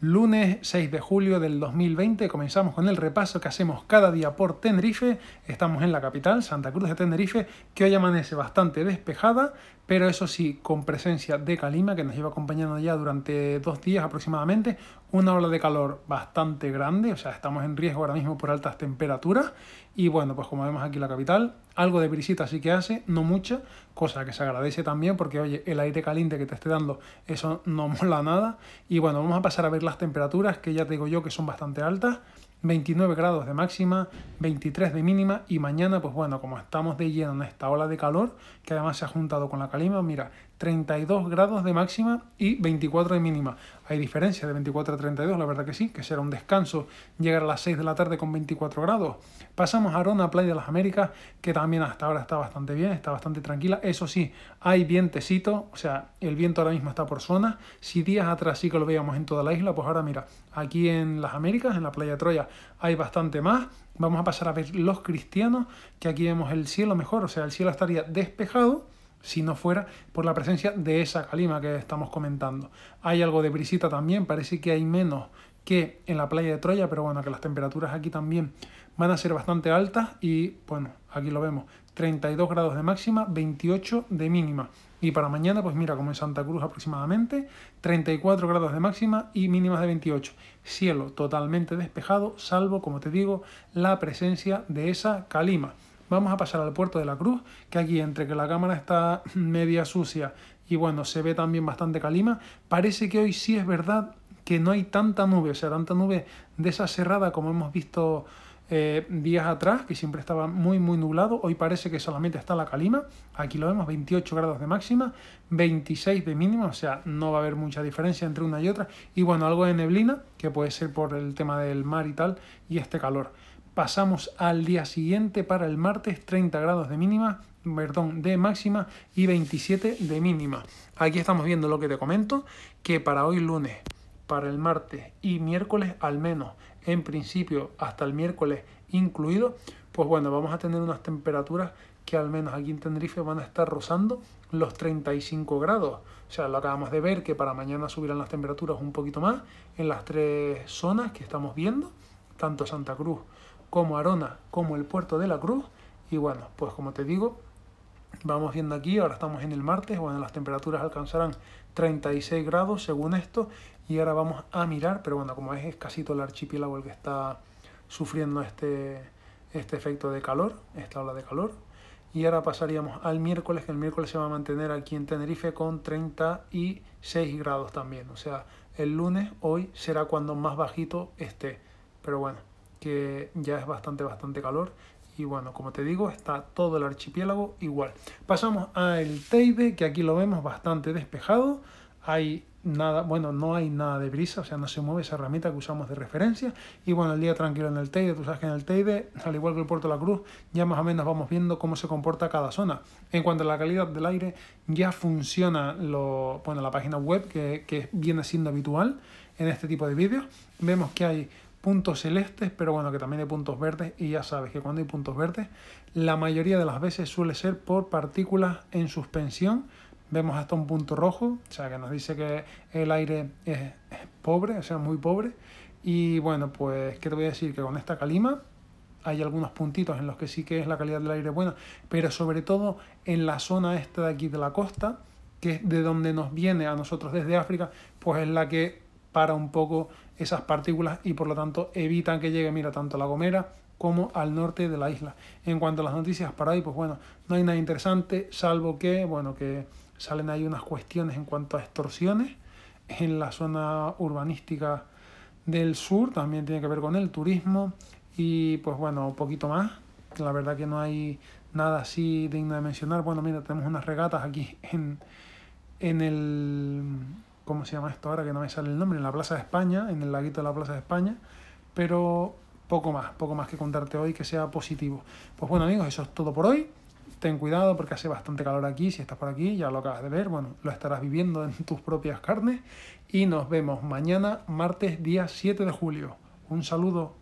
Lunes 6 de julio del 2020 comenzamos con el repaso que hacemos cada día por Tenerife. Estamos en la capital, Santa Cruz de Tenerife, que hoy amanece bastante despejada, pero eso sí, con presencia de calima, que nos lleva acompañando ya durante dos días aproximadamente, una ola de calor bastante grande, o sea, estamos en riesgo ahora mismo por altas temperaturas. Y bueno, pues como vemos aquí la capital, algo de brisita sí que hace, no mucha, cosa que se agradece también porque, oye, el aire caliente que te esté dando, eso no mola nada. Y bueno, vamos a pasar a ver las temperaturas, que ya te digo yo que son bastante altas. 29 grados de máxima, 23 de mínima y mañana, pues bueno, como estamos de lleno en esta ola de calor, que además se ha juntado con la calima, mira, 32 grados de máxima y 24 de mínima. Hay diferencia de 24 a 32, la verdad que sí, que será un descanso llegar a las 6 de la tarde con 24 grados. Pasamos a Arona, Playa de las Américas, que también hasta ahora está bastante bien, está bastante tranquila. Eso sí, hay vientecito, o sea, el viento ahora mismo está por zona. Si días atrás sí que lo veíamos en toda la isla, pues ahora mira, aquí en las Américas, en la playa Troya, hay bastante más. Vamos a pasar a ver los cristianos, que aquí vemos el cielo mejor, o sea, el cielo estaría despejado si no fuera por la presencia de esa calima que estamos comentando. Hay algo de brisita también, parece que hay menos que en la playa de Troya, pero bueno, que las temperaturas aquí también van a ser bastante altas y bueno, aquí lo vemos, 32 grados de máxima, 28 de mínima. Y para mañana, pues mira, como en Santa Cruz aproximadamente, 34 grados de máxima y mínimas de 28. Cielo totalmente despejado, salvo, como te digo, la presencia de esa calima. Vamos a pasar al puerto de la Cruz, que aquí entre que la cámara está media sucia y bueno, se ve también bastante calima, parece que hoy sí es verdad que no hay tanta nube, o sea, tanta nube de esa cerrada como hemos visto eh, días atrás, que siempre estaba muy, muy nublado. Hoy parece que solamente está la calima. Aquí lo vemos, 28 grados de máxima, 26 de mínima, o sea, no va a haber mucha diferencia entre una y otra. Y bueno, algo de neblina, que puede ser por el tema del mar y tal, y este calor pasamos al día siguiente para el martes 30 grados de mínima, perdón, de máxima y 27 de mínima. Aquí estamos viendo lo que te comento, que para hoy lunes, para el martes y miércoles al menos, en principio hasta el miércoles incluido, pues bueno, vamos a tener unas temperaturas que al menos aquí en Tenerife van a estar rozando los 35 grados. O sea, lo acabamos de ver que para mañana subirán las temperaturas un poquito más en las tres zonas que estamos viendo, tanto Santa Cruz como Arona, como el puerto de la Cruz. Y bueno, pues como te digo, vamos viendo aquí, ahora estamos en el martes, bueno, las temperaturas alcanzarán 36 grados según esto. Y ahora vamos a mirar, pero bueno, como ves es casi el archipiélago el que está sufriendo este, este efecto de calor, esta ola de calor. Y ahora pasaríamos al miércoles, que el miércoles se va a mantener aquí en Tenerife con 36 grados también. O sea, el lunes hoy será cuando más bajito esté. Pero bueno, que ya es bastante, bastante calor. Y bueno, como te digo, está todo el archipiélago igual. Pasamos a el Teide, que aquí lo vemos bastante despejado. Hay nada, bueno, no hay nada de brisa, o sea, no se mueve esa ramita que usamos de referencia. Y bueno, el día tranquilo en el Teide, tú sabes que en el Teide, al igual que el Puerto de la Cruz, ya más o menos vamos viendo cómo se comporta cada zona. En cuanto a la calidad del aire, ya funciona lo, bueno, la página web que, que viene siendo habitual en este tipo de vídeos. Vemos que hay puntos celestes, pero bueno, que también hay puntos verdes y ya sabes que cuando hay puntos verdes, la mayoría de las veces suele ser por partículas en suspensión. Vemos hasta un punto rojo, o sea, que nos dice que el aire es pobre, o sea, muy pobre. Y bueno, pues, ¿qué te voy a decir? Que con esta calima hay algunos puntitos en los que sí que es la calidad del aire buena, pero sobre todo en la zona esta de aquí de la costa, que es de donde nos viene a nosotros desde África, pues es la que para un poco esas partículas y por lo tanto evitan que llegue, mira, tanto a La Gomera como al norte de la isla. En cuanto a las noticias para ahí, pues bueno, no hay nada interesante, salvo que, bueno, que salen ahí unas cuestiones en cuanto a extorsiones en la zona urbanística del sur, también tiene que ver con el turismo y pues bueno, poquito más. La verdad que no hay nada así digno de mencionar. Bueno, mira, tenemos unas regatas aquí en, en el ¿cómo se llama esto ahora que no me sale el nombre? En la Plaza de España, en el laguito de la Plaza de España, pero poco más, poco más que contarte hoy que sea positivo. Pues bueno amigos, eso es todo por hoy. Ten cuidado porque hace bastante calor aquí, si estás por aquí, ya lo acabas de ver, bueno, lo estarás viviendo en tus propias carnes y nos vemos mañana, martes, día 7 de julio. Un saludo.